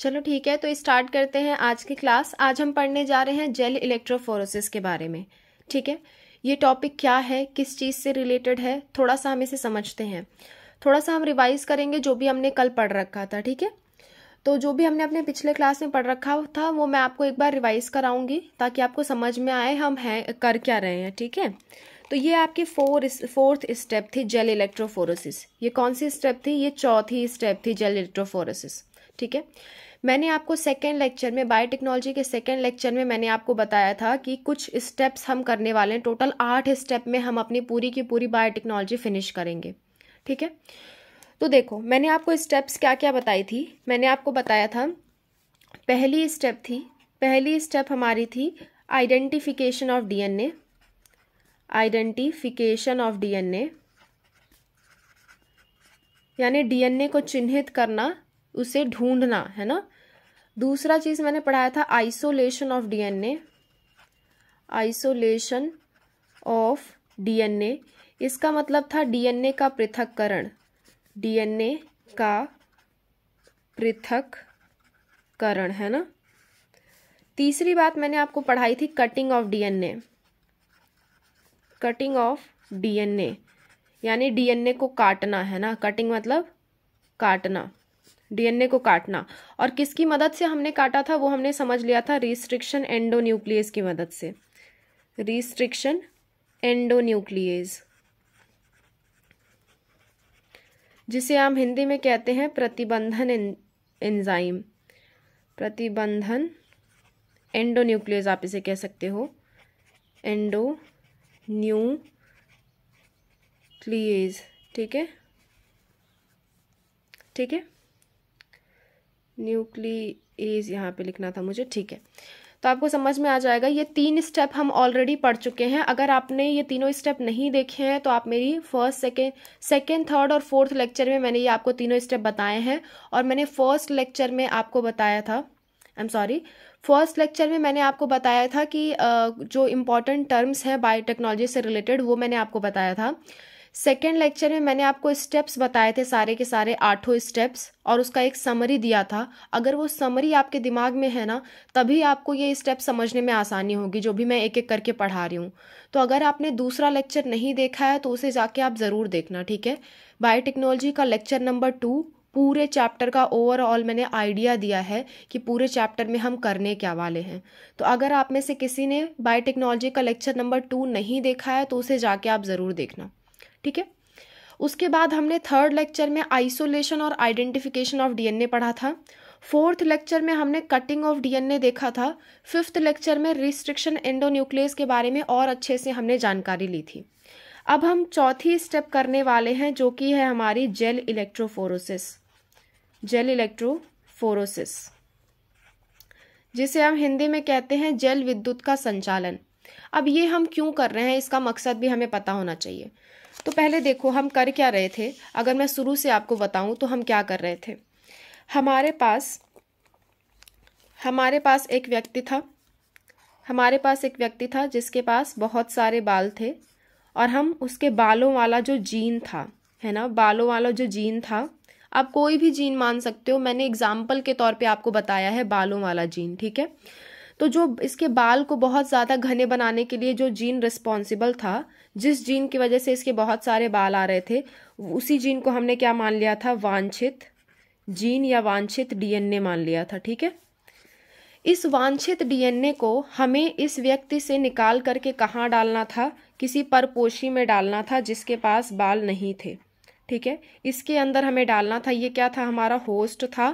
चलो ठीक है तो स्टार्ट करते हैं आज की क्लास आज हम पढ़ने जा रहे हैं जेल इलेक्ट्रोफोरोसिस के बारे में ठीक है ये टॉपिक क्या है किस चीज़ से रिलेटेड है थोड़ा सा हम इसे समझते हैं थोड़ा सा हम रिवाइज करेंगे जो भी हमने कल पढ़ रखा था ठीक है तो जो भी हमने अपने पिछले क्लास में पढ़ रखा था वो मैं आपको एक बार रिवाइज कराऊंगी ताकि आपको समझ में आए हम हैं कर क्या रहे हैं ठीक है तो ये आपकी फोर फोर्थ स्टेप थी जेल इलेक्ट्रोफोरोसिस ये कौन सी स्टेप थी ये चौथी स्टेप थी जेल इलेक्ट्रोफोरोसिस ठीक है मैंने आपको सेकेंड लेक्चर में बायोटेक्नोलॉजी के सेकेंड लेक्चर में मैंने आपको बताया था कि कुछ स्टेप्स हम करने वाले हैं टोटल आठ स्टेप में हम अपनी पूरी की पूरी बायोटेक्नोलॉजी फिनिश करेंगे ठीक है तो देखो मैंने आपको स्टेप्स क्या क्या बताई थी मैंने आपको बताया था पहली स्टेप थी पहली स्टेप हमारी थी identification of D identification of DNA यानी डीएनए को चिन्हित करना उसे ढूंढना है ना दूसरा चीज मैंने पढ़ाया था isolation of DNA isolation of DNA इसका मतलब था डीएनए का पृथककरण डीएनए का पृथककरण है ना तीसरी बात मैंने आपको पढ़ाई थी cutting of DNA cutting of DNA यानी डीएनए को काटना है ना कटिंग मतलब काटना डीएनए को काटना और किसकी मदद से हमने काटा था वो हमने समझ लिया था रिस्ट्रिक्शन एंडोन्यूक्लियस की मदद से रिस्ट्रिक्शन एंडोन्यूक्लियस जिसे हम हिंदी में कहते हैं प्रतिबंधन एंजाइम प्रतिबंधन एंडोन्यूक्लियस आप इसे कह सकते हो एंडो न्यू क्लियज ठीक है ठीक है न्यूक्ली एज यहाँ पे लिखना था मुझे ठीक है तो आपको समझ में आ जाएगा ये तीन स्टेप हम ऑलरेडी पढ़ चुके हैं अगर आपने ये तीनों स्टेप नहीं देखे हैं तो आप मेरी फर्स्ट सेकेंड सेकेंड थर्ड और फोर्थ लेक्चर में मैंने ये आपको तीनों स्टेप बताए हैं और मैंने फर्स्ट लेक्चर में आपको बताया था I am sorry first lecture में मैंने आपको बताया था कि जो इम्पॉर्टेंट टर्म्स हैं बायोटेक्नोलॉजी से रिलेटेड वो मैंने आपको बताया था सेकेंड लेक्चर में मैंने आपको स्टेप्स बताए थे सारे के सारे आठों स्टेप्स और उसका एक समरी दिया था अगर वो समरी आपके दिमाग में है ना तभी आपको ये स्टेप समझने में आसानी होगी जो भी मैं एक एक करके पढ़ा रही हूँ तो अगर आपने दूसरा लेक्चर नहीं देखा है तो उसे जाके आप ज़रूर देखना ठीक है बायोटेक्नोलॉजी का लेक्चर नंबर टू पूरे चैप्टर का ओवरऑल मैंने आइडिया दिया है कि पूरे चैप्टर में हम करने क्या वाले हैं तो अगर आप में से किसी ने बायोटेक्नोलॉजी का लेक्चर नंबर टू नहीं देखा है तो उसे जाके आप ज़रूर देखना ठीक है उसके बाद हमने थर्ड लेक्चर में आइसोलेशन और आइडेंटिफिकेशन ऑफ डीएनए पढ़ा था फोर्थ लेक्चर में हमने कटिंग ऑफ डीएनए देखा था फिफ्थ लेक्चर में रिस्ट्रिक्शन एंडोन्यूक्लियस के बारे में और अच्छे से हमने जानकारी ली थी अब हम चौथी स्टेप करने वाले हैं जो कि है हमारी जेल इलेक्ट्रोफोरोसिस जेल इलेक्ट्रोफोरोसिस जिसे हम हिंदी में कहते हैं जल विद्युत का संचालन अब ये हम क्यों कर रहे हैं इसका मकसद भी हमें पता होना चाहिए तो पहले देखो हम कर क्या रहे थे अगर मैं शुरू से आपको बताऊं तो हम क्या कर रहे थे हमारे पास हमारे पास एक व्यक्ति था हमारे पास एक व्यक्ति था जिसके पास बहुत सारे बाल थे और हम उसके बालों वाला जो जीन था है ना बालों वाला जो जीन था आप कोई भी जीन मान सकते हो मैंने एग्जाम्पल के तौर पे आपको बताया है बालों वाला जीन ठीक है तो जो इसके बाल को बहुत ज़्यादा घने बनाने के लिए जो जीन रिस्पॉन्सिबल था जिस जीन की वजह से इसके बहुत सारे बाल आ रहे थे उसी जीन को हमने क्या मान लिया था वांछित जीन या वांछित डीएनए मान लिया था ठीक है इस वांछित डीएनए को हमें इस व्यक्ति से निकाल करके कहाँ डालना था किसी परपोशी में डालना था जिसके पास बाल नहीं थे ठीक है इसके अंदर हमें डालना था ये क्या था हमारा होस्ट था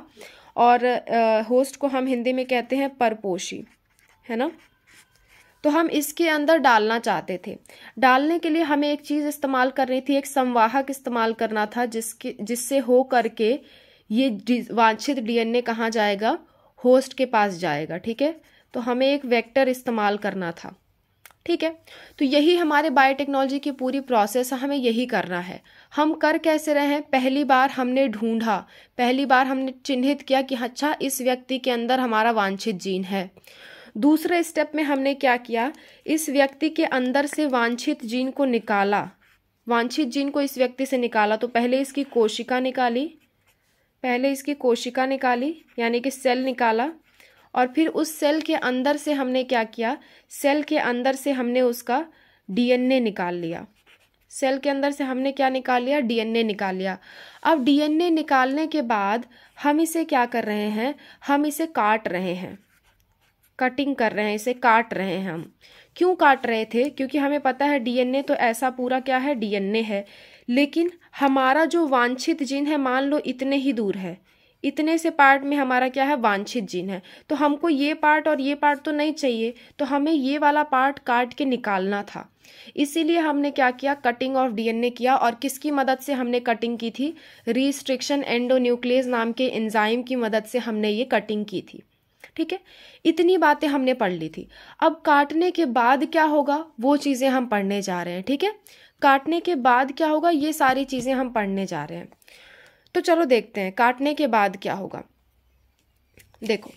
और आ, होस्ट को हम हिंदी में कहते हैं परपोशी है ना तो हम इसके अंदर डालना चाहते थे डालने के लिए हमें एक चीज़ इस्तेमाल करनी थी एक संवाहक इस्तेमाल करना था जिसके जिससे हो करके ये वांछित डीएनए कहाँ जाएगा होस्ट के पास जाएगा ठीक है तो हमें एक वेक्टर इस्तेमाल करना था ठीक है तो यही हमारे बायोटेक्नोलॉजी की पूरी प्रोसेस हमें यही करना है हम कर कैसे रहे हैं पहली बार हमने ढूंढा पहली बार हमने चिन्हित किया कि अच्छा इस व्यक्ति के अंदर हमारा वांछित जीन है दूसरे स्टेप में हमने क्या किया इस व्यक्ति के अंदर से वांछित जीन को निकाला वांछित जीन को इस व्यक्ति से निकाला तो पहले इसकी कोशिका निकाली पहले इसकी कोशिका निकाली यानी कि सेल निकाला और फिर उस सेल के अंदर से हमने क्या किया सेल के अंदर से हमने उसका डीएनए निकाल लिया सेल के अंदर से हमने क्या निकाल लिया डीएनए निकाल लिया अब डीएनए निकालने के बाद हम इसे क्या कर रहे हैं हम इसे काट रहे हैं कटिंग कर रहे हैं इसे काट रहे हैं हम क्यों काट रहे थे क्योंकि हमें पता है डीएनए तो ऐसा पूरा क्या है डीएनए है लेकिन हमारा जो वांछित जीन है मान लो इतने ही दूर है इतने से पार्ट में हमारा क्या है वांछित जीन है तो हमको ये पार्ट और ये पार्ट तो नहीं चाहिए तो हमें ये वाला पार्ट काट के निकालना था इसीलिए हमने क्या किया कटिंग ऑफ डीएनए किया और किसकी मदद से हमने कटिंग की थी रिस्ट्रिक्शन एंडोन्यूक्लियस नाम के एंजाइम की मदद से हमने ये कटिंग की थी ठीक है इतनी बातें हमने पढ़ ली थी अब काटने के बाद क्या होगा वो चीज़ें हम पढ़ने जा रहे हैं ठीक है काटने के बाद क्या होगा ये सारी चीज़ें हम पढ़ने जा रहे हैं तो चलो देखते हैं काटने के बाद क्या होगा देखो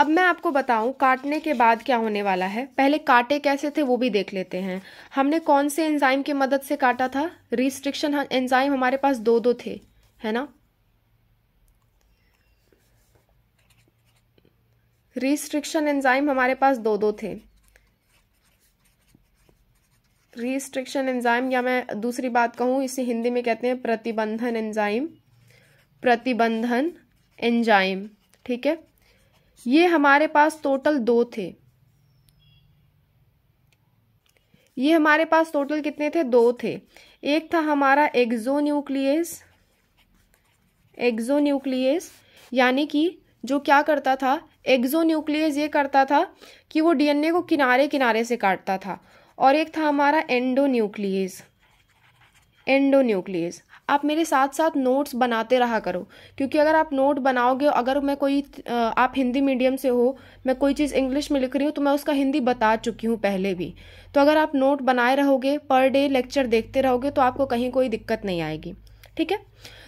अब मैं आपको बताऊं काटने के बाद क्या होने वाला है पहले काटे कैसे थे वो भी देख लेते हैं हमने कौन से एंजाइम की मदद से काटा था रिस्ट्रिक्शन एंजाइम हमारे पास दो दो थे है ना रिस्ट्रिक्शन एंजाइम हमारे पास दो दो थे रिस्ट्रिक्शन एंजाइम या मैं दूसरी बात कहूँ इसे हिंदी में कहते हैं प्रतिबंधन एंजाइम प्रतिबंधन एंजाइम ठीक है ये हमारे पास टोटल दो थे ये हमारे पास टोटल कितने थे दो थे एक था हमारा एक्जो न्यूक्लियस एक्जो न्यूक्लियस यानी कि जो क्या करता था न्यूक्लियस ये करता था कि वो डीएनए को किनारे किनारे से काटता था और एक था हमारा एंडोन्यूक्लियस एंडोन्यूक्लियस आप मेरे साथ साथ नोट्स बनाते रहा करो क्योंकि अगर आप नोट बनाओगे अगर मैं कोई आप हिंदी मीडियम से हो मैं कोई चीज़ इंग्लिश में लिख रही हूँ तो मैं उसका हिंदी बता चुकी हूँ पहले भी तो अगर आप नोट बनाए रहोगे पर डे लेक्चर देखते रहोगे तो आपको कहीं कोई दिक्कत नहीं आएगी ठीक है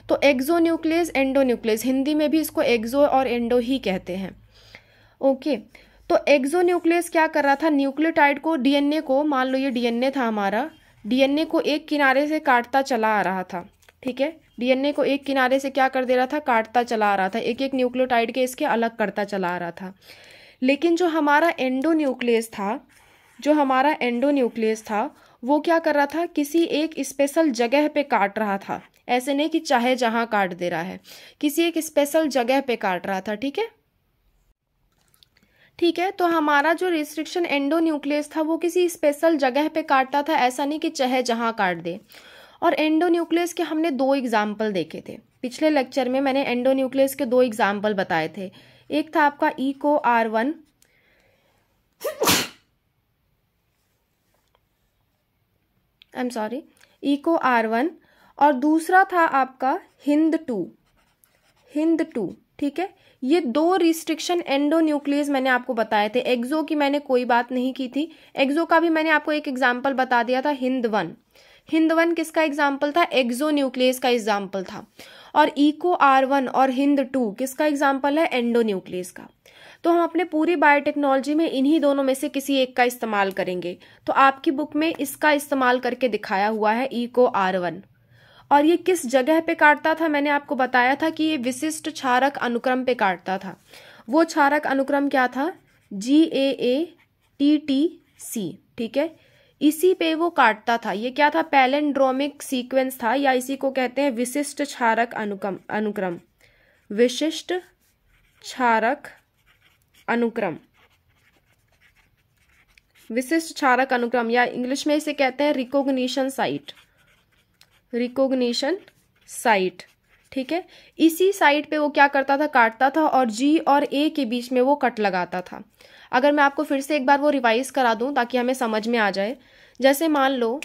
तो exonuclease endonuclease Hindi में भी इसको एग्जो और एंडो ही कहते हैं ओके तो न्यूक्लियस क्या कर रहा था न्यूक्लियोटाइड को डीएनए को मान लो ये डीएनए था हमारा डीएनए को एक किनारे से काटता चला आ रहा था ठीक है डीएनए को एक किनारे से क्या कर दे रहा था काटता चला आ रहा था एक एक न्यूक्लियोटाइड के इसके अलग करता चला आ रहा था लेकिन जो हमारा न्यूक्लियस था जो हमारा न्यूक्लियस था वो क्या कर रहा था किसी एक स्पेशल जगह पे काट रहा था ऐसे नहीं कि चाहे जहाँ काट दे रहा है किसी एक स्पेशल जगह पे काट रहा था ठीक है ठीक है तो हमारा जो रिस्ट्रिक्शन एंडो न्यूक्लियस था वो किसी स्पेशल जगह पे काटता था ऐसा नहीं कि चहे जहाँ काट दे और एंडो न्यूक्लियस के हमने दो एग्जाम्पल देखे थे पिछले लेक्चर में मैंने एंडो के दो एग्जाम्पल बताए थे एक था आपका Eco R one I am sorry Eco R one और दूसरा था आपका हिंद टू हिंद टू ठीक है ये दो रिस्ट्रिक्शन एंडोन्यूक्लियस मैंने आपको बताए थे एग्जो की मैंने कोई बात नहीं की थी एग्जो का भी मैंने आपको एक एग्जाम्पल बता दिया था हिंद वन हिंद वन किसका एग्जाम्पल था एक्जो न्यूक्लियस का एग्जाम्पल था और इको आर वन और हिंद टू किसका एग्जाम्पल है एंडो न्यूक्लियस का तो हम अपने पूरी बायोटेक्नोलॉजी में इन्हीं दोनों में से किसी एक का इस्तेमाल करेंगे तो आपकी बुक में इसका इस्तेमाल करके दिखाया हुआ है इको आर वन और ये किस जगह पे काटता था मैंने आपको बताया था कि ये विशिष्ट क्षारक अनुक्रम पे काटता था वो क्षारक अनुक्रम क्या था जी ए ए टी टी सी ठीक है इसी पे वो काटता था ये क्या था पैलेंड्रोमिक सीक्वेंस था या इसी को कहते हैं विशिष्ट क्षारक अनुक्रम अनुक्रम विशिष्ट क्षारक अनुक्रम विशिष्ट क्षारक अनुक्रम या इंग्लिश में इसे कहते हैं रिकोग्निशन साइट रिकोगनीशन साइट ठीक है इसी साइट पे वो क्या करता था काटता था और जी और ए के बीच में वो कट लगाता था अगर मैं आपको फिर से एक बार वो रिवाइज करा दूं ताकि हमें समझ में आ जाए जैसे मान लो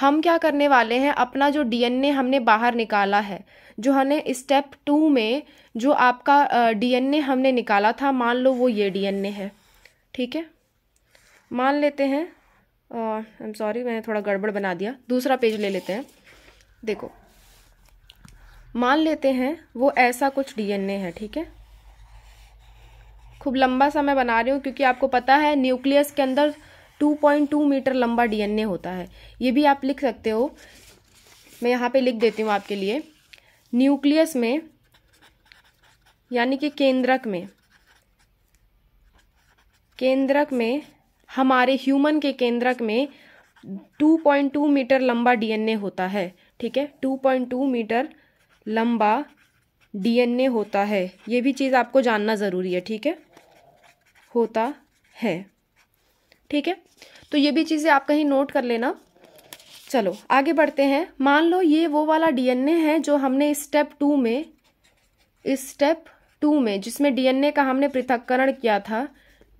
हम क्या करने वाले हैं अपना जो डीएनए हमने बाहर निकाला है जो हमने स्टेप टू में जो आपका डीएनए हमने निकाला था मान लो वो ये डीएनए है ठीक है मान लेते हैं आई एम सॉरी मैंने थोड़ा गड़बड़ बना दिया दूसरा पेज ले लेते हैं देखो मान लेते हैं वो ऐसा कुछ डीएनए है ठीक है खूब लंबा सा मैं बना रही हूँ क्योंकि आपको पता है न्यूक्लियस के अंदर 2.2 मीटर लंबा डीएनए होता है ये भी आप लिख सकते हो मैं यहाँ पे लिख देती हूँ आपके लिए न्यूक्लियस में यानी कि केंद्रक में केंद्रक में हमारे ह्यूमन के केंद्रक में 2.2 मीटर लंबा डीएनए होता है ठीक है 2.2 मीटर लंबा डीएनए होता है ये भी चीज़ आपको जानना ज़रूरी है ठीक है होता है ठीक है तो ये भी चीज़ें आप कहीं नोट कर लेना चलो आगे बढ़ते हैं मान लो ये वो वाला डीएनए है जो हमने स्टेप टू में स्टेप टू में जिसमें डीएनए का हमने पृथककरण किया था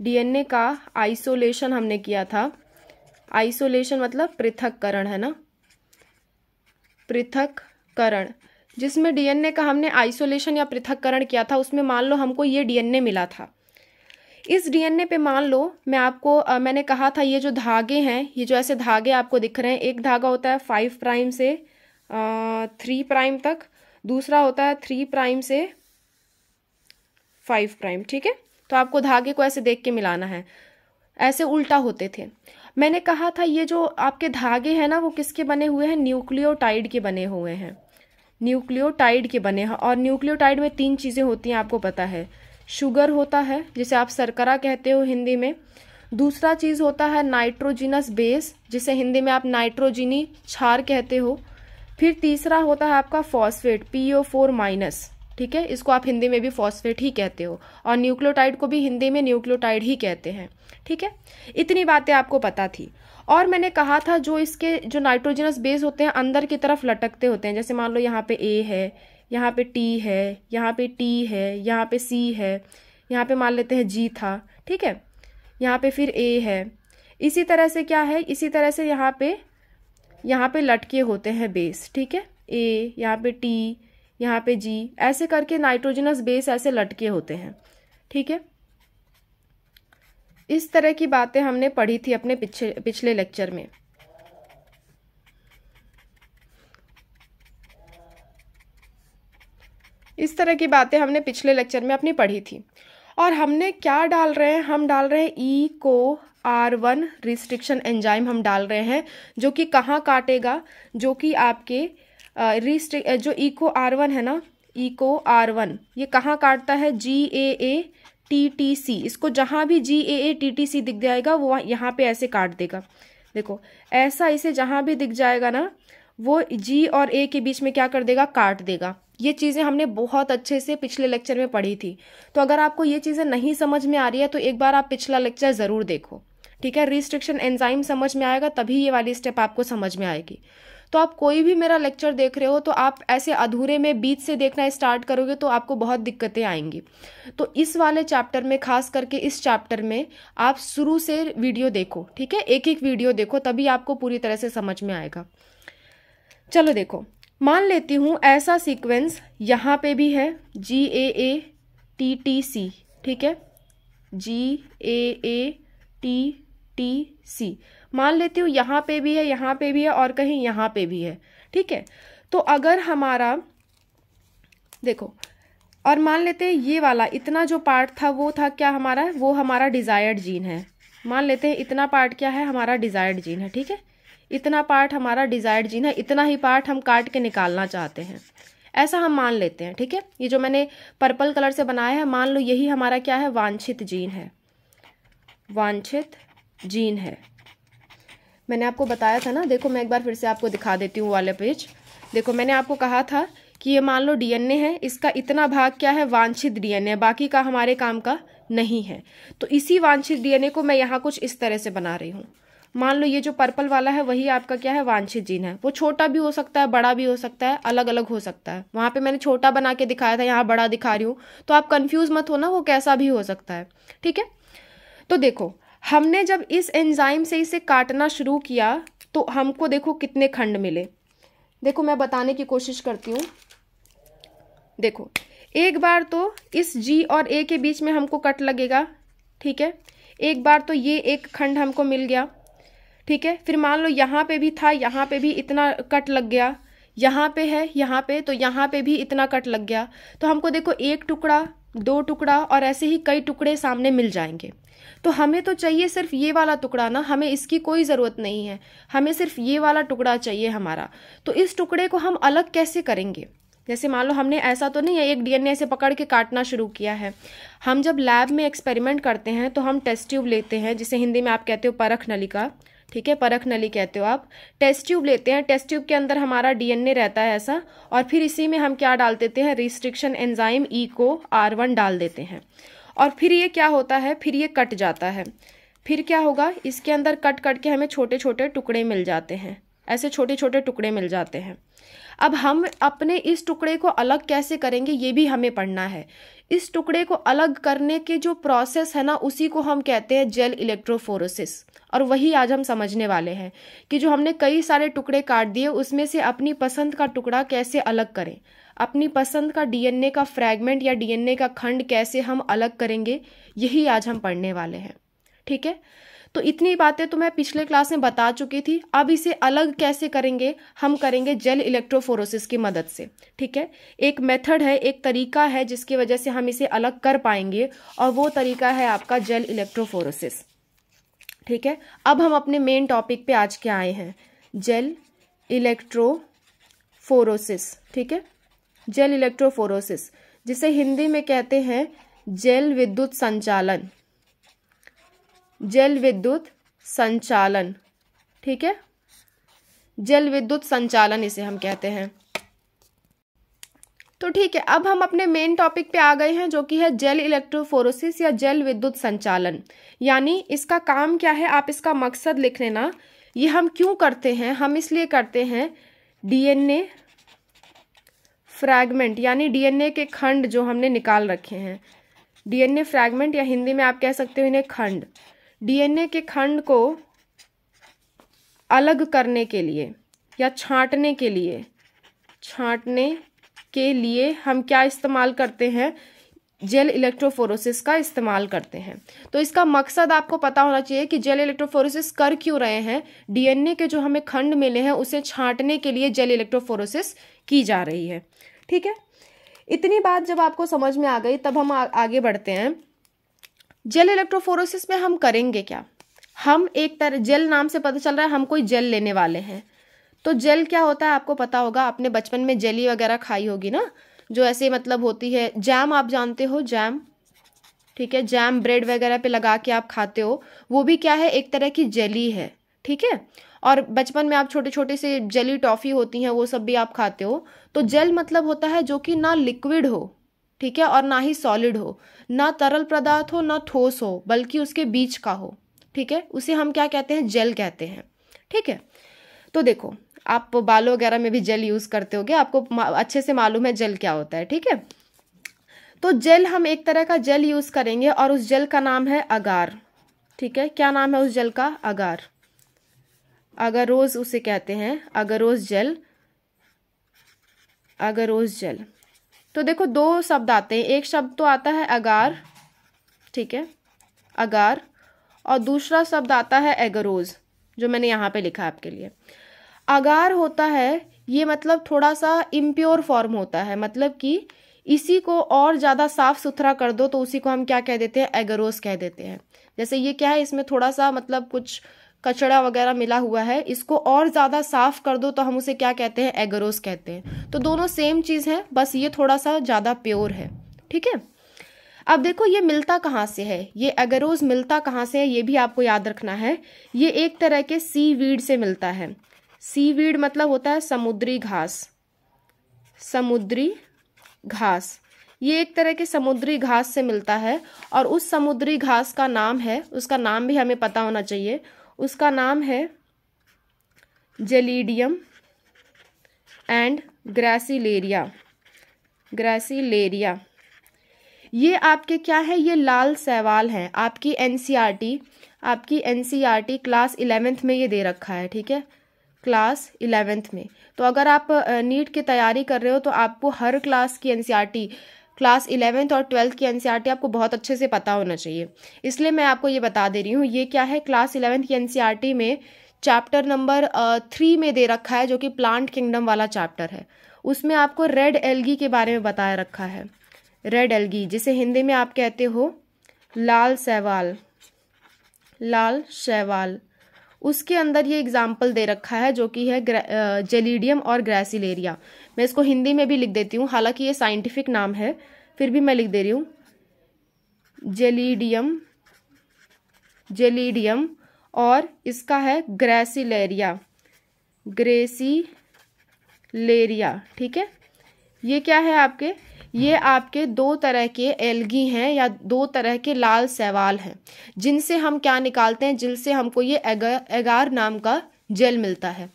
डीएनए का आइसोलेशन हमने किया था आइसोलेशन मतलब पृथककरण है ना पृथककरण जिसमें डीएनए का हमने आइसोलेशन या पृथककरण किया था उसमें मान लो हमको ये डीएनए मिला था इस डीएनए पे मान लो मैं आपको आ, मैंने कहा था ये जो धागे हैं ये जो ऐसे धागे आपको दिख रहे हैं एक धागा होता है फाइव प्राइम से थ्री प्राइम तक दूसरा होता है थ्री प्राइम से फाइव प्राइम ठीक है तो आपको धागे को ऐसे देख के मिलाना है ऐसे उल्टा होते थे मैंने कहा था ये जो आपके धागे हैं ना वो किसके बने हुए हैं न्यूक्लियोटाइड के बने हुए हैं न्यूक्लियोटाइड के बने हैं और न्यूक्लियोटाइड में तीन चीज़ें होती हैं आपको पता है शुगर होता है जिसे आप सरकरा कहते हो हिंदी में दूसरा चीज़ होता है नाइट्रोजिनस बेस जिसे हिंदी में आप नाइट्रोजिनी छार कहते हो फिर तीसरा होता है आपका phosphate P O four minus ठीक है इसको आप हिंदी में भी फॉस्फेट ही कहते हो और न्यूक्लियोटाइड को भी हिंदी में न्यूक्लियोटाइड ही कहते हैं ठीक है इतनी बातें आपको पता थी और मैंने कहा था जो इसके जो नाइट्रोजनस बेस होते हैं अंदर की तरफ लटकते होते हैं जैसे मान लो यहाँ पे ए है यहाँ पे टी है यहाँ पे टी है यहाँ पे सी है यहाँ पे मान लेते हैं जी था ठीक है यहाँ पे फिर ए है इसी तरह से क्या है इसी तरह से यहाँ पे यहाँ पे लटके होते हैं बेस ठीक है ए यहाँ पे टी यहाँ पे जी ऐसे करके नाइट्रोजनस बेस ऐसे लटके होते हैं ठीक है इस तरह की बातें हमने पढ़ी थी अपने पिछले पिछले लेक्चर में इस तरह की बातें हमने पिछले लेक्चर में अपनी पढ़ी थी और हमने क्या डाल रहे हैं हम डाल रहे हैं E e co R one restriction enzyme हम डाल रहे हैं जो कि कहाँ काटेगा जो कि आपके रिस्ट्रिक जो E e co R one है ना E e co R one ये कहाँ काटता है जी ए ए टी टी सी इसको जहाँ भी जी ए ए टी टी सी दिख जाएगा वो यहाँ पे ऐसे काट देगा देखो ऐसा इसे जहाँ भी दिख जाएगा ना वो जी और ए के बीच में क्या कर देगा काट देगा ये चीज़ें हमने बहुत अच्छे से पिछले लेक्चर में पढ़ी थी तो अगर आपको ये चीज़ें नहीं समझ में आ रही है तो एक बार आप पिछला लेक्चर ज़रूर देखो ठीक है रिस्ट्रिक्शन एंजाइम समझ में आएगा तभी ये वाली स्टेप आपको समझ में आएगी तो आप कोई भी मेरा लेक्चर देख रहे हो तो आप ऐसे अधूरे में बीच से देखना स्टार्ट करोगे तो आपको बहुत दिक्कतें आएंगी तो इस वाले चैप्टर में खास करके इस चैप्टर में आप शुरू से वीडियो देखो ठीक है एक एक वीडियो देखो तभी आपको पूरी तरह से समझ में आएगा चलो देखो मान लेती हूँ ऐसा सीक्वेंस यहाँ पे भी है जी ए ए टी टी सी ठीक है जी ए ए टी टी सी मान लेती हूँ यहाँ पे भी है यहाँ पे भी है और कहीं यहाँ पे भी है ठीक है तो अगर हमारा देखो और मान लेते हैं ये वाला इतना जो पार्ट था वो था क्या हमारा वो हमारा डिज़ायर्ड जीन है मान लेते हैं इतना पार्ट क्या है हमारा डिज़ायर्ड जीन है ठीक है इतना पार्ट हमारा डिज़ायर्ड जीन है इतना ही पार्ट हम काट के निकालना चाहते हैं ऐसा हम मान लेते हैं ठीक है ये जो मैंने पर्पल कलर से बनाया है मान लो यही हमारा क्या है वांछित जीन है वांछित जीन है मैंने आपको बताया था ना देखो मैं एक बार फिर से आपको दिखा देती हूँ वाले पेज देखो मैंने आपको कहा था कि ये मान लो डीएनए है इसका इतना भाग क्या है वांछित डीएनए बाकी का हमारे काम का नहीं है तो इसी वांछित डीएनए को मैं यहाँ कुछ इस तरह से बना रही हूँ मान लो ये जो पर्पल वाला है वही आपका क्या है वांछित जीन है वो छोटा भी हो सकता है बड़ा भी हो सकता है अलग अलग हो सकता है वहाँ पे मैंने छोटा बना के दिखाया था यहाँ बड़ा दिखा रही हूँ तो आप कंफ्यूज मत हो ना वो कैसा भी हो सकता है ठीक है तो देखो हमने जब इस एंजाइम से इसे काटना शुरू किया तो हमको देखो कितने खंड मिले देखो मैं बताने की कोशिश करती हूँ देखो एक बार तो इस जी और ए के बीच में हमको कट लगेगा ठीक है एक बार तो ये एक खंड हमको मिल गया ठीक है फिर मान लो यहाँ पे भी था यहाँ पे भी इतना कट लग गया यहाँ पे है यहाँ पे तो यहाँ पे भी इतना कट लग गया तो हमको देखो एक टुकड़ा दो टुकड़ा और ऐसे ही कई टुकड़े सामने मिल जाएंगे तो हमें तो चाहिए सिर्फ ये वाला टुकड़ा ना हमें इसकी कोई ज़रूरत नहीं है हमें सिर्फ ये वाला टुकड़ा चाहिए हमारा तो इस टुकड़े को हम अलग कैसे करेंगे जैसे मान लो हमने ऐसा तो नहीं है एक डीएनए से पकड़ के काटना शुरू किया है हम जब लैब में एक्सपेरिमेंट करते हैं तो हम टेस्ट ट्यूब लेते हैं जिसे हिंदी में आप कहते हो परख नलिका ठीक है परख नली कहते हो आप टेस्ट ट्यूब लेते हैं टेस्ट ट्यूब के अंदर हमारा डीएनए रहता है ऐसा और फिर इसी में हम क्या डाल देते हैं restriction enzyme E e co R one डाल देते हैं और फिर ये क्या होता है फिर ये कट जाता है फिर क्या होगा इसके अंदर कट कट के हमें छोटे छोटे टुकड़े मिल जाते हैं ऐसे छोटे छोटे टुकड़े मिल जाते हैं अब हम अपने इस टुकड़े को अलग कैसे करेंगे ये भी हमें पढ़ना है इस टुकड़े को अलग करने के जो प्रोसेस है ना उसी को हम कहते हैं जेल इलेक्ट्रोफोरोसिस और वही आज हम समझने वाले हैं कि जो हमने कई सारे टुकड़े काट दिए उसमें से अपनी पसंद का टुकड़ा कैसे अलग करें अपनी पसंद का डीएनए का फ्रैगमेंट या डीएनए का खंड कैसे हम अलग करेंगे यही आज हम पढ़ने वाले हैं ठीक है तो इतनी बातें तो मैं पिछले क्लास में बता चुकी थी अब इसे अलग कैसे करेंगे हम करेंगे जेल इलेक्ट्रोफोरोसिस की मदद से ठीक है एक मेथड है एक तरीका है जिसकी वजह से हम इसे अलग कर पाएंगे और वो तरीका है आपका जेल इलेक्ट्रोफोरोसिस ठीक है अब हम अपने मेन टॉपिक पे आज के आए हैं जेल इलेक्ट्रोफोरोसिस ठीक है जेल इलेक्ट्रोफोरोसिस जिसे हिंदी में कहते हैं जल विद्युत संचालन जल विद्युत संचालन ठीक है जल विद्युत संचालन इसे हम कहते हैं तो ठीक है अब हम अपने मेन टॉपिक पे आ गए हैं जो कि है जेल इलेक्ट्रोफोरोसिस या जल विद्युत संचालन यानी इसका काम क्या है आप इसका मकसद लिख लेना ये हम क्यों करते हैं हम इसलिए करते हैं डीएनए फ्रैगमेंट यानी डीएनए के खंड जो हमने निकाल रखे हैं डीएनए फ्रैगमेंट या हिंदी में आप कह सकते हो इन्हें खंड डीएनए के खंड को अलग करने के लिए या छांटने के लिए छांटने के लिए हम क्या इस्तेमाल करते हैं जेल इलेक्ट्रोफोरोसिस का इस्तेमाल करते हैं तो इसका मकसद आपको पता होना चाहिए कि जेल इलेक्ट्रोफोरोसिस कर क्यों रहे हैं डीएनए के जो हमें खंड मिले हैं उसे छांटने के लिए जेल इलेक्ट्रोफोरोसिस की जा रही है ठीक है इतनी बात जब आपको समझ में आ गई तब हम आ, आगे बढ़ते हैं जेल इलेक्ट्रोफोरोसिस में हम करेंगे क्या हम एक तरह जेल नाम से पता चल रहा है हम कोई जेल लेने वाले हैं तो जेल क्या होता है आपको पता होगा आपने बचपन में जेली वगैरह खाई होगी ना जो ऐसे मतलब होती है जैम आप जानते हो जैम ठीक है जैम ब्रेड वगैरह पे लगा के आप खाते हो वो भी क्या है एक तरह की जेली है ठीक है और बचपन में आप छोटे छोटे से जेली टॉफ़ी होती हैं वो सब भी आप खाते हो तो जेल मतलब होता है जो कि ना लिक्विड हो ठीक है और ना ही सॉलिड हो ना तरल पदार्थ हो ना ठोस हो बल्कि उसके बीच का हो ठीक है उसे हम क्या कहते हैं जेल कहते हैं ठीक है तो देखो आप बालों वगैरह में भी जेल यूज़ करते होगे आपको अच्छे से मालूम है जेल क्या होता है ठीक है तो जेल हम एक तरह का जेल यूज़ करेंगे और उस जेल का नाम है अगार ठीक है क्या नाम है उस जेल का अगार अगरोज उसे कहते हैं अगरोज जल अगरोज जल तो देखो दो शब्द आते हैं एक शब्द तो आता है अगार ठीक है अगार और दूसरा शब्द आता है एगरोज जो मैंने यहाँ पे लिखा आपके लिए अगार होता है ये मतलब थोड़ा सा इम्प्योर फॉर्म होता है मतलब कि इसी को और ज़्यादा साफ सुथरा कर दो तो उसी को हम क्या कह देते हैं एगरोज कह देते हैं जैसे ये क्या है इसमें थोड़ा सा मतलब कुछ कचड़ा वगैरह मिला हुआ है इसको और ज़्यादा साफ कर दो तो हम उसे क्या कहते हैं एगरोस कहते हैं तो दोनों सेम चीज़ है बस ये थोड़ा सा ज़्यादा प्योर है ठीक है अब देखो ये मिलता कहाँ से है ये एगरोज मिलता कहाँ से है ये भी आपको याद रखना है ये एक तरह के सी वीड से मिलता है सी वीड मतलब होता है समुद्री घास समुद्री घास ये एक तरह के समुद्री घास से मिलता है और उस समुद्री घास का नाम है उसका नाम भी हमें पता होना चाहिए उसका नाम है जेलीडियम एंड ग्रैसीलेरिया ग्रैसीलेरिया ये आपके क्या है ये लाल सवाल हैं आपकी एनसीईआरटी e आपकी एनसीईआरटी क्लास इलेवेंथ में ये दे रखा है ठीक है क्लास इलेवेंथ में तो अगर आप नीट की तैयारी कर रहे हो तो आपको हर क्लास की एनसीईआरटी क्लास इलेवेंथ और ट्वेल्थ की एन e आपको बहुत अच्छे से पता होना चाहिए इसलिए मैं आपको ये बता दे रही हूँ ये क्या है क्लास इलेवेंथ की एन e में चैप्टर नंबर थ्री में दे रखा है जो कि प्लांट किंगडम वाला चैप्टर है उसमें आपको रेड एल्गी के बारे में बताया रखा है रेड एल्गी जिसे हिंदी में आप कहते हो लाल सहवाल लाल शैवाल उसके अंदर ये एग्जाम्पल दे रखा है जो कि है जेलीडियम और ग्रेसिलेरिया मैं इसको हिंदी में भी लिख देती हूँ हालांकि ये साइंटिफिक नाम है फिर भी मैं लिख दे रही हूँ जेलीडियम जेलीडियम और इसका है ग्रेसिलेरिया लेरिया ठीक है ये क्या है आपके ये आपके दो तरह के एलगी हैं या दो तरह के लाल सवाल हैं जिनसे हम क्या निकालते हैं जिनसे हमको ये एगार, एगार नाम का जेल मिलता है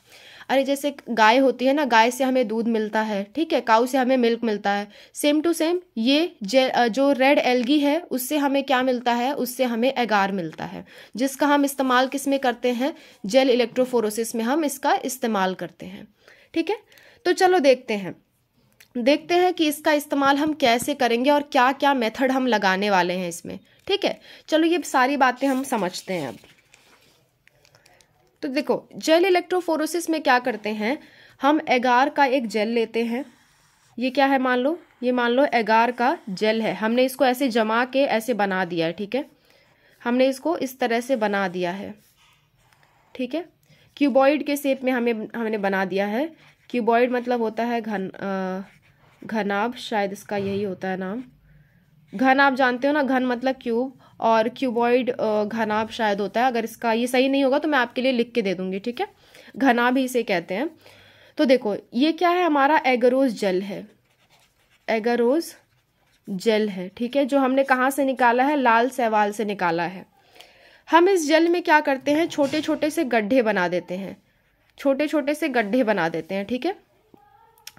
अरे जैसे गाय होती है ना गाय से हमें दूध मिलता है ठीक है काऊ से हमें मिल्क मिलता है सेम टू सेम ये जे, जो रेड एलगी है उससे हमें क्या मिलता है उससे हमें एगार मिलता है जिसका हम इस्तेमाल किस में करते हैं जेल इलेक्ट्रोफोरोसिस में हम इसका इस्तेमाल करते हैं ठीक है तो चलो देखते हैं देखते हैं कि इसका इस्तेमाल हम कैसे करेंगे और क्या क्या मेथड हम लगाने वाले हैं इसमें ठीक है चलो ये सारी बातें हम समझते हैं अब तो देखो जेल इलेक्ट्रोफोरोसिस में क्या करते हैं हम एगार का एक जेल लेते हैं ये क्या है मान लो ये मान लो एगार का जेल है हमने इसको ऐसे जमा के ऐसे बना दिया है ठीक है हमने इसको इस तरह से बना दिया है ठीक है क्यूबॉइड के शेप में हमें हमने बना दिया है क्यूबॉइड मतलब होता है घन घनाब शायद इसका यही होता है नाम घन आप जानते हो ना घन मतलब क्यूब और क्यूबॉइड घनाब शायद होता है अगर इसका ये सही नहीं होगा तो मैं आपके लिए लिख के दे दूंगी ठीक है घनाब ही इसे कहते हैं तो देखो ये क्या है हमारा एगरोज जल है एगरोज जल है ठीक है जो हमने कहाँ से निकाला है लाल सहवाल से निकाला है हम इस जल में क्या करते हैं छोटे छोटे से गड्ढे बना देते हैं छोटे छोटे से गड्ढे बना देते हैं ठीक है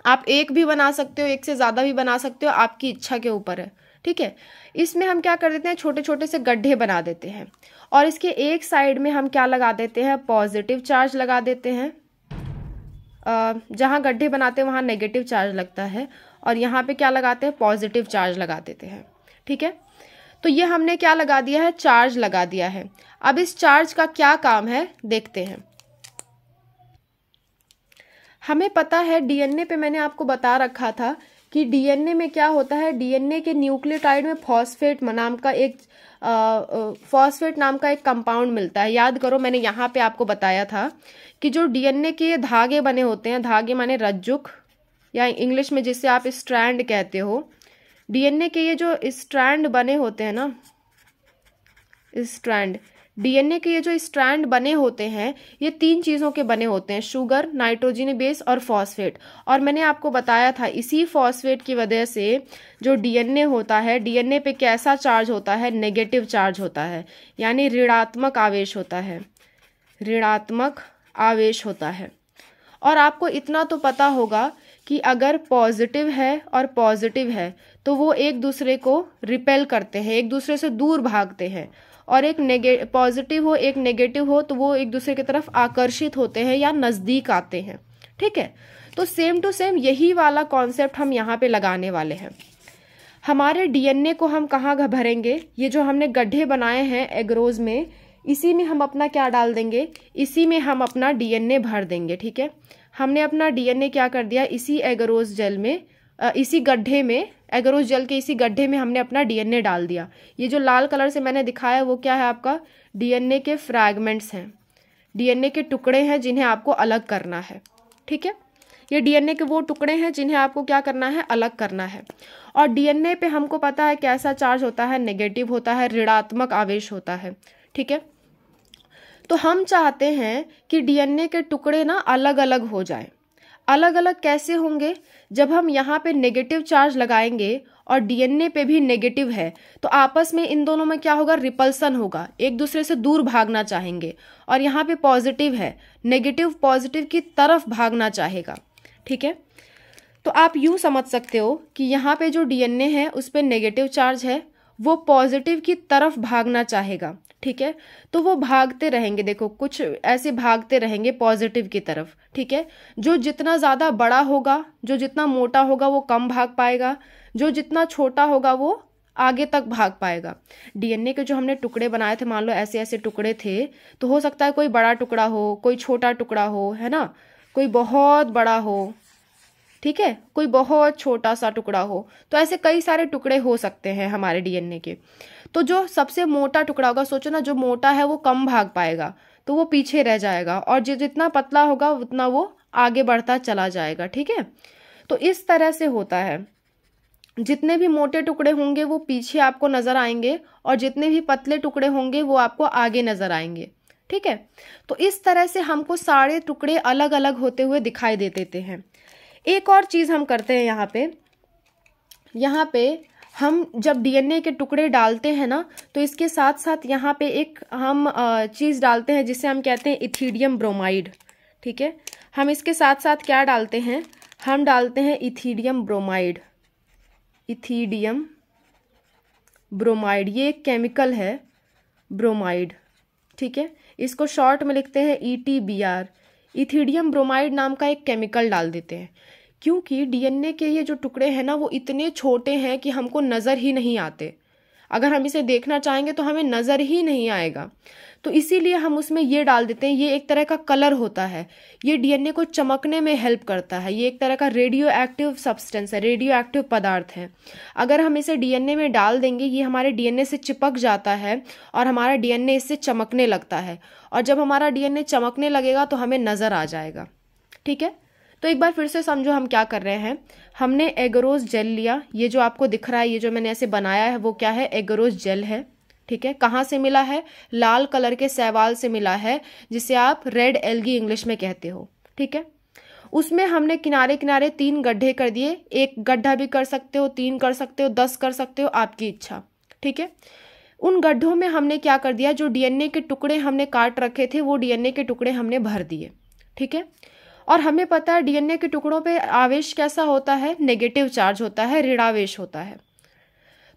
आप एक भी बना सकते हो एक से ज़्यादा भी बना सकते हो आपकी इच्छा के ऊपर है ठीक है इसमें हम क्या कर देते हैं छोटे छोटे से गड्ढे बना देते हैं और इसके एक साइड में हम क्या लगा देते हैं पॉजिटिव चार्ज लगा देते हैं जहाँ गड्ढे बनाते हैं वहाँ नेगेटिव चार्ज लगता है और यहाँ पे क्या लगाते हैं पॉजिटिव चार्ज लगा देते हैं ठीक है तो ये हमने क्या लगा दिया है चार्ज लगा दिया है अब इस चार्ज का क्या काम है देखते हैं हमें पता है डीएनए पे मैंने आपको बता रखा था कि डीएनए में क्या होता है डीएनए के न्यूक्लियोटाइड में फॉस्फेट नाम का एक फॉस्फेट नाम का एक कंपाउंड मिलता है याद करो मैंने यहाँ पे आपको बताया था कि जो डीएनए के धागे बने होते हैं धागे माने रज्जुक या इंग्लिश में जिसे आप स्ट्रैंड कहते हो डीएनए के ये जो स्ट्रैंड बने होते हैं ना स्ट्रैंड डीएनए के ये जो स्ट्रैंड बने होते हैं ये तीन चीज़ों के बने होते हैं शुगर नाइट्रोजन बेस और फॉस्फेट और मैंने आपको बताया था इसी फॉस्फेट की वजह से जो डीएनए होता है डीएनए पे कैसा चार्ज होता है नेगेटिव चार्ज होता है यानी ऋणात्मक आवेश होता है ऋणात्मक आवेश होता है और आपको इतना तो पता होगा कि अगर पॉजिटिव है और पॉजिटिव है तो वो एक दूसरे को रिपेल करते हैं एक दूसरे से दूर भागते हैं और एक नेगे पॉजिटिव हो एक नेगेटिव हो तो वो एक दूसरे की तरफ आकर्षित होते हैं या नज़दीक आते हैं ठीक है तो सेम टू सेम यही वाला कॉन्सेप्ट हम यहाँ पे लगाने वाले हैं हमारे डीएनए को हम कहाँ भरेंगे ये जो हमने गड्ढे बनाए हैं एग्रोज में इसी में हम अपना क्या डाल देंगे इसी में हम अपना डीएनए भर देंगे ठीक है हमने अपना डीएनए क्या कर दिया इसी एग्रोज जेल में इसी गड्ढे में अगर उस जल के इसी गड्ढे में हमने अपना डीएनए डाल दिया ये जो लाल कलर से मैंने दिखाया है वो क्या है आपका डीएनए के फ्रैगमेंट्स हैं डीएनए के टुकड़े हैं जिन्हें आपको अलग करना है ठीक है ये डीएनए के वो टुकड़े हैं जिन्हें आपको क्या करना है अलग करना है और डीएनए पे हमको पता है कैसा चार्ज होता है नेगेटिव होता है ऋणात्मक आवेश होता है ठीक है तो हम चाहते हैं कि डीएनए के टुकड़े ना अलग अलग हो जाएं अलग अलग कैसे होंगे जब हम यहाँ पे नेगेटिव चार्ज लगाएंगे और डीएनए पे भी नेगेटिव है तो आपस में इन दोनों में क्या होगा रिपल्सन होगा एक दूसरे से दूर भागना चाहेंगे और यहाँ पे पॉजिटिव है नेगेटिव पॉजिटिव की तरफ भागना चाहेगा ठीक है तो आप यूँ समझ सकते हो कि यहाँ पे जो डीएनए है उस पर नेगेटिव चार्ज है वो पॉजिटिव की तरफ भागना चाहेगा ठीक है तो वो भागते रहेंगे देखो कुछ ऐसे भागते रहेंगे पॉजिटिव की तरफ ठीक है जो जितना ज़्यादा बड़ा होगा जो जितना मोटा होगा वो कम भाग पाएगा जो जितना छोटा होगा वो आगे तक भाग पाएगा डीएनए के जो हमने टुकड़े बनाए थे मान लो ऐसे ऐसे टुकड़े थे तो हो सकता है कोई बड़ा टुकड़ा हो कोई छोटा टुकड़ा हो है ना कोई बहुत बड़ा हो ठीक है कोई बहुत छोटा सा टुकड़ा हो तो ऐसे कई सारे टुकड़े हो सकते हैं हमारे डीएनए के तो जो सबसे मोटा टुकड़ा होगा सोचो ना जो मोटा है वो कम भाग पाएगा तो वो पीछे रह जाएगा और जो जितना पतला होगा उतना वो आगे बढ़ता चला जाएगा ठीक है तो इस तरह से होता है जितने भी मोटे टुकड़े होंगे वो पीछे आपको नजर आएंगे और जितने भी पतले टुकड़े होंगे वो आपको आगे नजर आएंगे ठीक है तो इस तरह से हमको सारे टुकड़े अलग अलग होते हुए दिखाई देते हैं एक और चीज़ हम करते हैं यहाँ पे यहाँ पे हम जब डीएनए के टुकड़े डालते हैं ना तो इसके साथ साथ यहाँ पे एक हम चीज़ डालते हैं जिसे हम कहते हैं इथीडियम ब्रोमाइड ठीक है हम इसके साथ साथ क्या डालते हैं हम डालते हैं इथीडियम ब्रोमाइड इथीडियम ब्रोमाइड ये एक केमिकल है ब्रोमाइड ठीक है इसको शॉर्ट में लिखते हैं E T B R ethidium bromide नाम का एक केमिकल डाल देते हैं क्योंकि डीएनए के ये जो टुकड़े हैं ना वो इतने छोटे हैं कि हमको नज़र ही नहीं आते अगर हम इसे देखना चाहेंगे तो हमें नज़र ही नहीं आएगा तो इसीलिए हम उसमें ये डाल देते हैं ये एक तरह का कलर होता है ये डीएनए को चमकने में हेल्प करता है ये एक तरह का रेडियो एक्टिव सब्सटेंस है रेडियो एक्टिव पदार्थ है अगर हम इसे डीएनए में डाल देंगे ये हमारे डीएनए से चिपक जाता है और हमारा डीएनए इससे चमकने लगता है और जब हमारा डीएनए चमकने लगेगा तो हमें नज़र आ जाएगा ठीक है तो एक बार फिर से समझो हम क्या कर रहे हैं हमने एगरोज जेल लिया ये जो आपको दिख रहा है ये जो मैंने ऐसे बनाया है वो क्या है एगरोज जेल है ठीक है कहाँ से मिला है लाल कलर के सहवाल से मिला है जिसे आप रेड एल्गी इंग्लिश में कहते हो ठीक है उसमें हमने किनारे किनारे तीन गड्ढे कर दिए एक गड्ढा भी कर सकते हो तीन कर सकते हो दस कर सकते हो आपकी इच्छा ठीक है उन गड्ढों में हमने क्या कर दिया जो डीएनए के टुकड़े हमने काट रखे थे वो डीएनए के टुकड़े हमने भर दिए ठीक है और हमें पता है डीएनए के टुकड़ों पे आवेश कैसा होता है नेगेटिव चार्ज होता है ऋणावेश होता है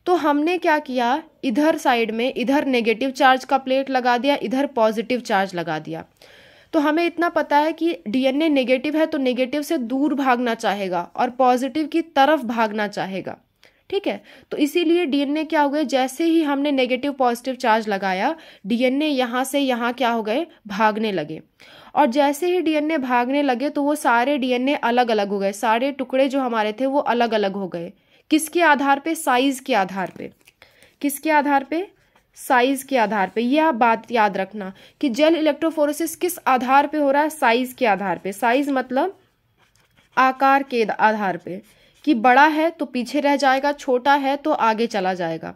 तो हमने क्या किया इधर साइड में इधर नेगेटिव चार्ज का प्लेट लगा दिया इधर पॉजिटिव चार्ज लगा दिया तो हमें इतना पता है कि डीएनए नेगेटिव है तो नेगेटिव से दूर भागना चाहेगा और पॉजिटिव की तरफ भागना चाहेगा ठीक है तो इसीलिए डीएनए क्या हो गए जैसे ही हमने नेगेटिव पॉजिटिव चार्ज लगाया डीएनए यहाँ से यहाँ क्या हो गए भागने लगे और जैसे ही डीएनए भागने लगे तो वो सारे डीएनए अलग अलग हो गए सारे टुकड़े जो हमारे थे वो अलग अलग हो गए किसके आधार पे साइज़ के आधार पे किसके आधार पे साइज के आधार पे यह बात याद रखना कि जेल इलेक्ट्रोफोरेसिस किस आधार पे हो रहा है साइज के आधार पे साइज मतलब आकार के आधार पे कि बड़ा है तो पीछे रह जाएगा छोटा है तो आगे चला जाएगा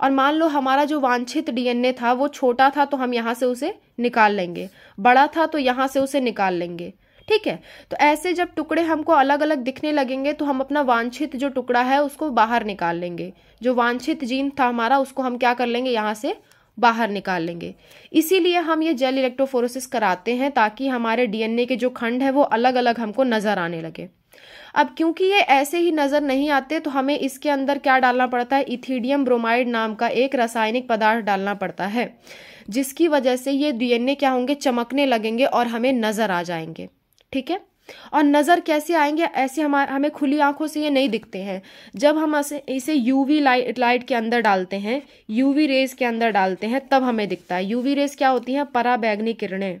और मान लो हमारा जो वांछित डीएनए था वो छोटा था तो हम यहाँ से उसे निकाल लेंगे बड़ा था तो यहाँ से उसे निकाल लेंगे ठीक है तो ऐसे जब टुकड़े हमको अलग अलग दिखने लगेंगे तो हम अपना वांछित जो टुकड़ा है उसको बाहर निकाल लेंगे जो वांछित जीन था हमारा उसको हम क्या कर लेंगे यहाँ से बाहर निकाल लेंगे इसीलिए हम ये जेल इलेक्ट्रोफोरोसिस कराते हैं ताकि हमारे डीएनए के जो खंड है वो अलग अलग हमको नज़र आने लगे अब क्योंकि ये ऐसे ही नज़र नहीं आते तो हमें इसके अंदर क्या डालना पड़ता है इथीडियम ब्रोमाइड नाम का एक रासायनिक पदार्थ डालना पड़ता है जिसकी वजह से ये डीएनए क्या होंगे चमकने लगेंगे और हमें नज़र आ जाएंगे ठीक है और नज़र कैसे आएंगे ऐसे हम हमें खुली आंखों से ये नहीं दिखते हैं जब हम इसे यूवी लाइट लाइट के अंदर डालते हैं यूवी रेज के अंदर डालते हैं तब हमें दिखता है यूवी रेज क्या होती हैं पराबैगनी किरणें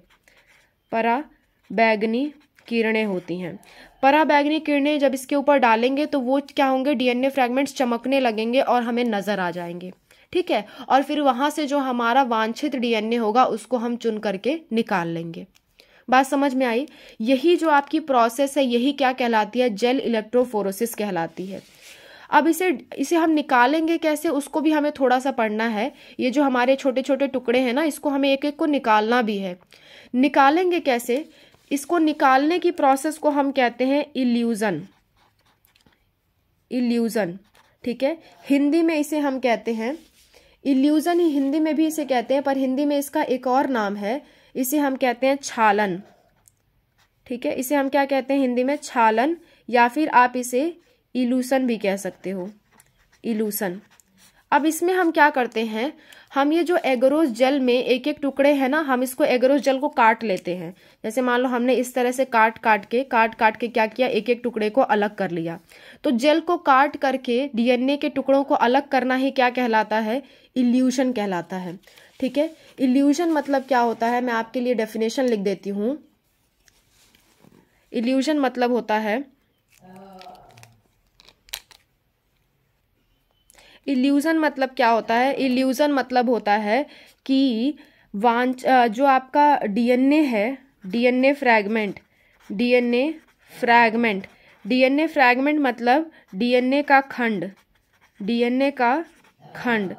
पराबैगनी किरणें होती हैं पराबैगनी किरणें जब इसके ऊपर डालेंगे तो वो क्या होंगे डीएनए फ्रैगमेंट्स चमकने लगेंगे और हमें नज़र आ जाएंगे ठीक है और फिर वहाँ से जो हमारा वांछित डीएनए होगा उसको हम चुन करके निकाल लेंगे बात समझ में आई यही जो आपकी प्रोसेस है यही क्या कहलाती है जेल इलेक्ट्रोफोरोसिस कहलाती है अब इसे इसे हम निकालेंगे कैसे उसको भी हमें थोड़ा सा पढ़ना है ये जो हमारे छोटे छोटे टुकड़े हैं ना इसको हमें एक एक को निकालना भी है निकालेंगे कैसे इसको निकालने की प्रोसेस को हम कहते हैं इल्यूज़न इल्यूज़न ठीक है हिंदी में इसे हम कहते हैं इल्यूज़न ही हिंदी में भी इसे कहते हैं पर हिंदी में इसका एक और नाम है इसे हम कहते हैं छालन ठीक है इसे हम क्या कहते हैं हिंदी में छालन या फिर आप इसे इलूसन भी कह सकते हो इलूसन अब इसमें हम क्या करते हैं हम ये जो एगरोज जल में एक एक टुकड़े हैं ना हम इसको एगरोज जल को काट लेते हैं जैसे मान लो हमने इस तरह से काट काट के काट काट के क्या किया एक एक टुकड़े को अलग कर लिया तो जल को काट करके डीएनए के टुकड़ों को अलग करना ही क्या कहलाता है इल्यूशन कहलाता है ठीक है इल्यूजन मतलब क्या होता है मैं आपके लिए डेफिनेशन लिख देती हूँ इल्यूजन मतलब होता है इल्यूजन मतलब क्या होता है इल्यूजन मतलब होता है कि वांच जो आपका डीएनए है DNA fragment DNA fragment DNA fragment मतलब डीएनए का खंड डीएनए का खंड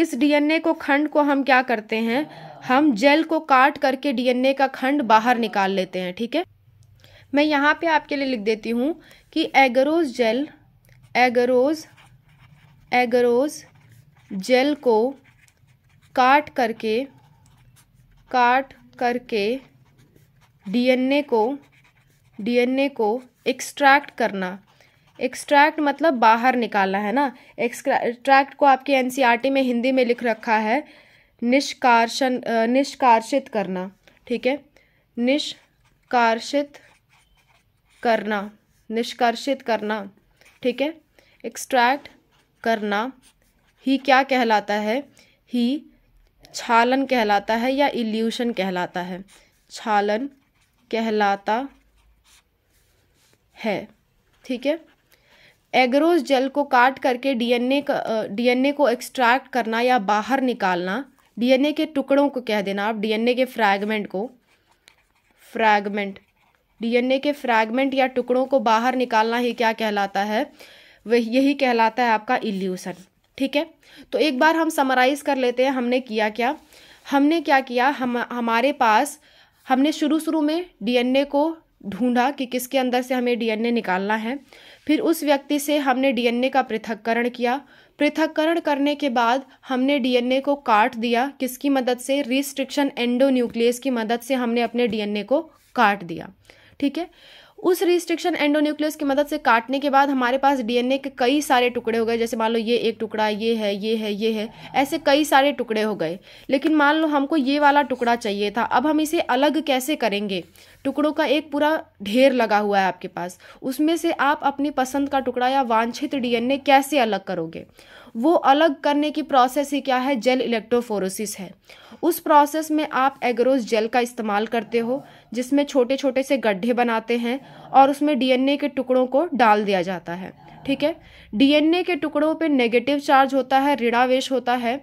इस डीएनए को खंड को हम क्या करते हैं हम जेल को काट करके डीएनए का खंड बाहर निकाल लेते हैं ठीक है मैं यहाँ पे आपके लिए लिख देती हूँ कि agarose gel agarose agarose gel को काट करके काट करके डीएनए को डीएनए को एक्सट्रैक्ट करना एक्सट्रैक्ट मतलब बाहर निकालना है ना एक्सट्रैक्ट को आपके एन e में हिंदी में लिख रखा है निष्कार्षण निष्कार्षित करना ठीक है निष्कार्षित करना निष्कर्षित करना ठीक है एक्सट्रैक्ट करना ही क्या कहलाता है ही छालन कहलाता है या इल्यूशन कहलाता है छालन कहलाता है ठीक है एगरोज जेल को काट करके डीएनए डीएनए को एक्सट्रैक्ट करना या बाहर निकालना डीएनए के टुकड़ों को कह देना आप डीएनए के फ्रैगमेंट को फ्रैगमेंट डीएनए के फ्रैगमेंट या टुकड़ों को बाहर निकालना ही क्या कहलाता है वह यही कहलाता है आपका इल्यूसन ठीक है तो एक बार हम समराइज कर लेते हैं हमने किया क्या हमने क्या किया हम हमारे पास हमने शुरू शुरू में डीएनए को ढूंढा कि किसके अंदर से हमें डीएनए निकालना है फिर उस व्यक्ति से हमने डीएनए का पृथक्करण किया पृथक्करण करने के बाद हमने डीएनए को काट दिया किसकी मदद से रिस्ट्रिक्शन एंडोन्यूक्लियस की मदद से हमने अपने डीएनए को काट दिया ठीक है उस रिस्ट्रिक्शन एंडोन्यूक्लियस की मदद से काटने के बाद हमारे पास डीएनए के कई सारे टुकड़े हो गए जैसे मान लो ये एक टुकड़ा ये है ये है ये है ऐसे कई सारे टुकड़े हो गए लेकिन मान लो हमको ये वाला टुकड़ा चाहिए था अब हम इसे अलग कैसे करेंगे टुकड़ों का एक पूरा ढेर लगा हुआ है आपके पास उसमें से आप अपनी पसंद का टुकड़ा या वांछित डीएनए कैसे अलग करोगे वो अलग करने की प्रोसेस ही क्या है जेल इलेक्ट्रोफोरोसिस है उस प्रोसेस में आप एगरोज जेल का इस्तेमाल करते हो जिसमें छोटे छोटे से गड्ढे बनाते हैं और उसमें डीएनए के टुकड़ों को डाल दिया जाता है ठीक है डीएनए के टुकड़ों पे नेगेटिव चार्ज होता है ऋणावेश होता है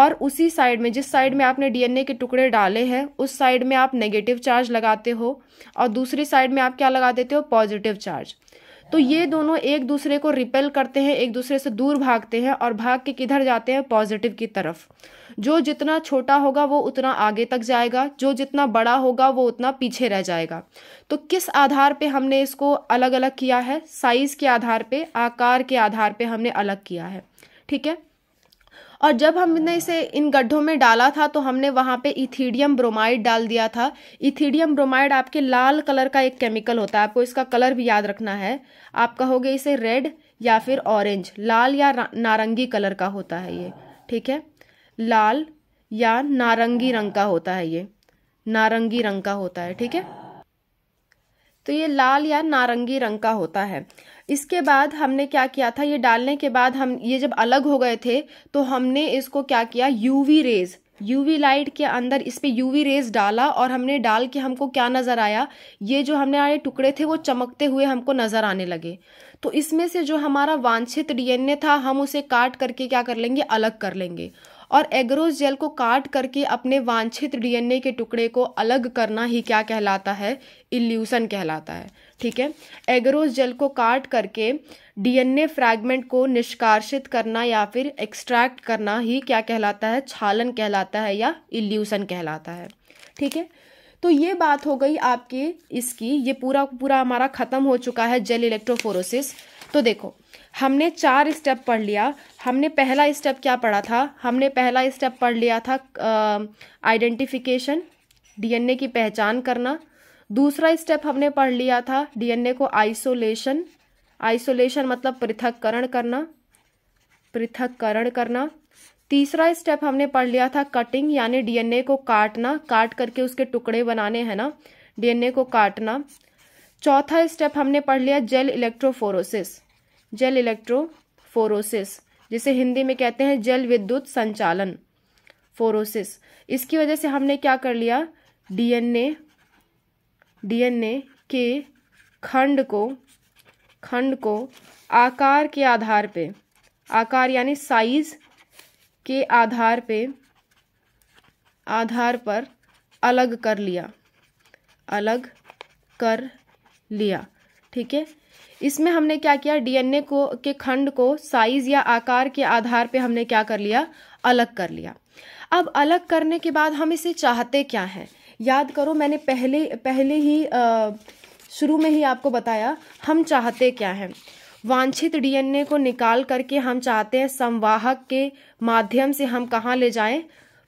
और उसी साइड में जिस साइड में आपने डीएनए के टुकड़े डाले हैं उस साइड में आप नेगेटिव चार्ज लगाते हो और दूसरी साइड में आप क्या लगा देते हो पॉजिटिव चार्ज तो ये दोनों एक दूसरे को रिपेल करते हैं एक दूसरे से दूर भागते हैं और भाग के किधर जाते हैं पॉजिटिव की तरफ जो जितना छोटा होगा वो उतना आगे तक जाएगा जो जितना बड़ा होगा वो उतना पीछे रह जाएगा तो किस आधार पे हमने इसको अलग अलग किया है साइज़ के आधार पे आकार के आधार पे हमने अलग किया है ठीक है और जब हमने इसे इन गड्ढों में डाला था तो हमने वहाँ पे इथीडियम ब्रोमाइड डाल दिया था इथीडियम ब्रोमाइड आपके लाल कलर का एक केमिकल होता है आपको इसका कलर भी याद रखना है आप कहोगे इसे रेड या फिर ऑरेंज लाल या नारंगी कलर का होता है ये ठीक है लाल या नारंगी रंग का होता है ये नारंगी रंग का होता है ठीक है तो ये लाल या नारंगी रंग का होता है इसके बाद हमने क्या किया था ये डालने के बाद हम ये जब अलग हो गए थे तो हमने इसको क्या किया यूवी रेज यूवी लाइट के अंदर इस पर यूवी रेज डाला और हमने डाल के हमको क्या नज़र आया ये जो हमने आए टुकड़े थे वो चमकते हुए हमको नज़र आने लगे तो इसमें से जो हमारा वांछित डीएनए था हम उसे काट करके क्या कर लेंगे अलग कर लेंगे और एग्रोज जेल को काट करके अपने वांछित डीएनए के टुकड़े को अलग करना ही क्या कहलाता है इल्यूसन कहलाता है ठीक है एगरोज जेल को काट करके डीएनए फ्रैगमेंट को निष्कासित करना या फिर एक्सट्रैक्ट करना ही क्या कहलाता है छालन कहलाता है या इल्यूसन कहलाता है ठीक है तो ये बात हो गई आपकी इसकी ये पूरा पूरा हमारा ख़त्म हो चुका है जेल इलेक्ट्रोफोरोसिस तो देखो हमने चार स्टेप पढ़ लिया हमने पहला स्टेप क्या पढ़ा था हमने पहला स्टेप पढ़ लिया था आइडेंटिफिकेशन डीएनए की पहचान करना दूसरा स्टेप हमने पढ़ लिया था डीएनए को आइसोलेशन आइसोलेशन मतलब पृथककरण करना पृथककरण करना तीसरा स्टेप हमने पढ़ लिया था कटिंग यानी डीएनए को काटना काट करके उसके टुकड़े बनाने हैं ना डीएनए को काटना चौथा स्टेप हमने पढ़ लिया जेल इलेक्ट्रोफोरोसिस जेल इलेक्ट्रोफोरोसिस जिसे हिंदी में कहते हैं जल विद्युत संचालन फोरोसिस इसकी वजह से हमने क्या कर लिया डीएनए डीएनए के खंड को खंड को आकार के आधार पे आकार यानी साइज के आधार पे आधार पर अलग कर लिया अलग कर लिया ठीक है इसमें हमने क्या किया डीएनए को के खंड को साइज या आकार के आधार पे हमने क्या कर लिया अलग कर लिया अब अलग करने के बाद हम इसे चाहते क्या हैं याद करो मैंने पहले पहले ही शुरू में ही आपको बताया हम चाहते क्या हैं वांछित डीएनए को निकाल करके हम चाहते हैं संवाहक के माध्यम से हम कहाँ ले जाएं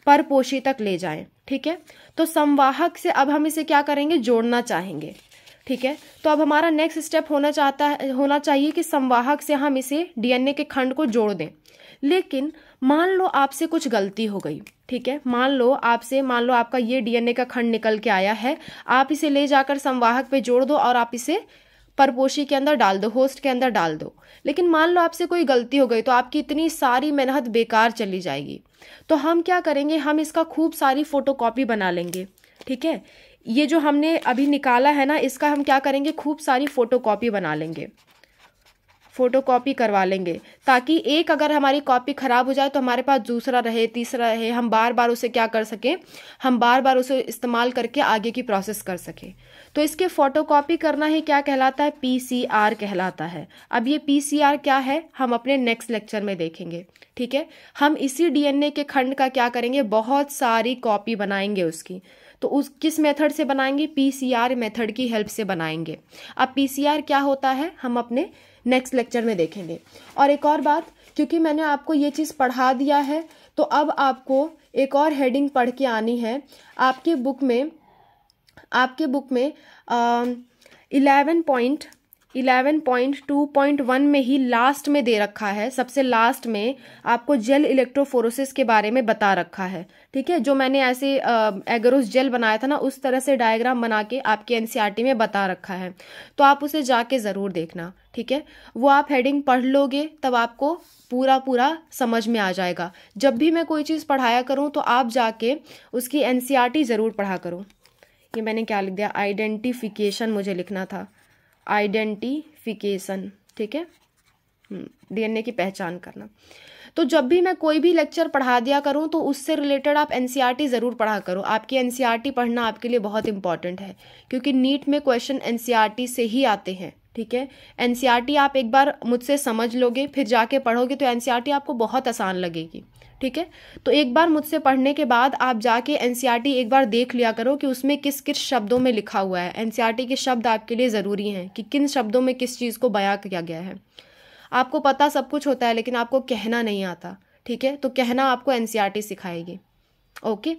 पर पोषी तक ले जाएं ठीक है तो संवाहक से अब हम इसे क्या करेंगे जोड़ना चाहेंगे ठीक है तो अब हमारा नेक्स्ट स्टेप होना चाहता है होना चाहिए कि संवाहक से हम इसे डीएनए के खंड को जोड़ दें लेकिन मान लो आपसे कुछ गलती हो गई ठीक है मान लो आपसे मान लो आपका ये डीएनए का खंड निकल के आया है आप इसे ले जाकर संवाहक पे जोड़ दो और आप इसे परपोशी के अंदर डाल दो होस्ट के अंदर डाल दो लेकिन मान लो आपसे कोई गलती हो गई तो आपकी इतनी सारी मेहनत बेकार चली जाएगी तो हम क्या करेंगे हम इसका खूब सारी फोटोकॉपी बना लेंगे ठीक है ये जो हमने अभी निकाला है ना इसका हम क्या करेंगे खूब सारी फोटोकॉपी बना लेंगे फ़ोटो कॉपी करवा लेंगे ताकि एक अगर हमारी कॉपी ख़राब हो जाए तो हमारे पास दूसरा रहे तीसरा रहे हम बार बार उसे क्या कर सकें हम बार बार उसे इस्तेमाल करके आगे की प्रोसेस कर सकें तो इसके फ़ोटो कॉपी करना ही क्या कहलाता है पी कहलाता है अब ये पी क्या है हम अपने नेक्स्ट लेक्चर में देखेंगे ठीक है हम इसी डीएनए के खंड का क्या करेंगे बहुत सारी कॉपी बनाएंगे उसकी तो उस किस मेथड से बनाएंगे पीसीआर मेथड की हेल्प से बनाएंगे अब पीसीआर क्या होता है हम अपने नेक्स्ट लेक्चर में देखेंगे और एक और बात क्योंकि मैंने आपको ये चीज़ पढ़ा दिया है तो अब आपको एक और हेडिंग पढ़ के आनी है आपके बुक में आपके बुक में इलेवन पॉइंट 11.2.1 में ही लास्ट में दे रखा है सबसे लास्ट में आपको जेल इलेक्ट्रोफोरोसिस के बारे में बता रखा है ठीक है जो मैंने ऐसे एगरोस जेल बनाया था ना उस तरह से डायग्राम बना के आपके एनसीईआरटी e में बता रखा है तो आप उसे जाके ज़रूर देखना ठीक है वो आप हेडिंग पढ़ लोगे तब आपको पूरा पूरा समझ में आ जाएगा जब भी मैं कोई चीज़ पढ़ाया करूँ तो आप जाके उसकी एन e ज़रूर पढ़ा करो ये मैंने क्या लिख दिया आइडेंटिफिकेशन मुझे लिखना था आइडेंटिफिकेशन ठीक है हम्म, डीएनए की पहचान करना तो जब भी मैं कोई भी लेक्चर पढ़ा दिया करूं तो उससे रिलेटेड आप एनसीईआरटी e ज़रूर पढ़ा करो आपकी एनसीईआरटी e पढ़ना आपके लिए बहुत इंपॉर्टेंट है क्योंकि नीट में क्वेश्चन एनसीईआरटी e से ही आते हैं ठीक है एनसीईआरटी आप एक बार मुझसे समझ लोगे फिर जाके पढ़ोगे तो एनसीईआरटी आपको बहुत आसान लगेगी ठीक है तो एक बार मुझसे पढ़ने के बाद आप जाके एन e एक बार देख लिया करो कि उसमें किस किस शब्दों में लिखा हुआ है एन e के शब्द आपके लिए ज़रूरी हैं कि किन शब्दों में किस चीज़ को बयां किया गया है आपको पता सब कुछ होता है लेकिन आपको कहना नहीं आता ठीक है तो कहना आपको एन e सिखाएगी ओके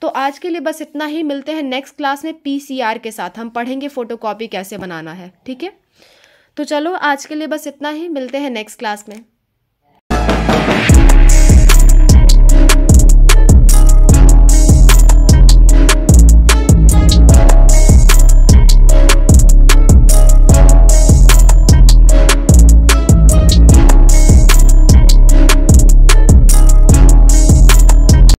तो आज के लिए बस इतना ही मिलते हैं नेक्स्ट क्लास में पी के साथ हम पढ़ेंगे फ़ोटोकॉपी कैसे बनाना है ठीक है तो चलो आज के लिए बस इतना ही मिलते हैं नेक्स्ट क्लास में